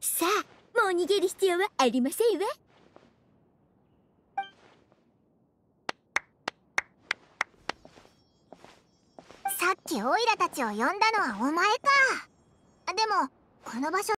さあもう逃げる必要はありませんわさっきオイラたちを呼んだのはお前かでもこの場所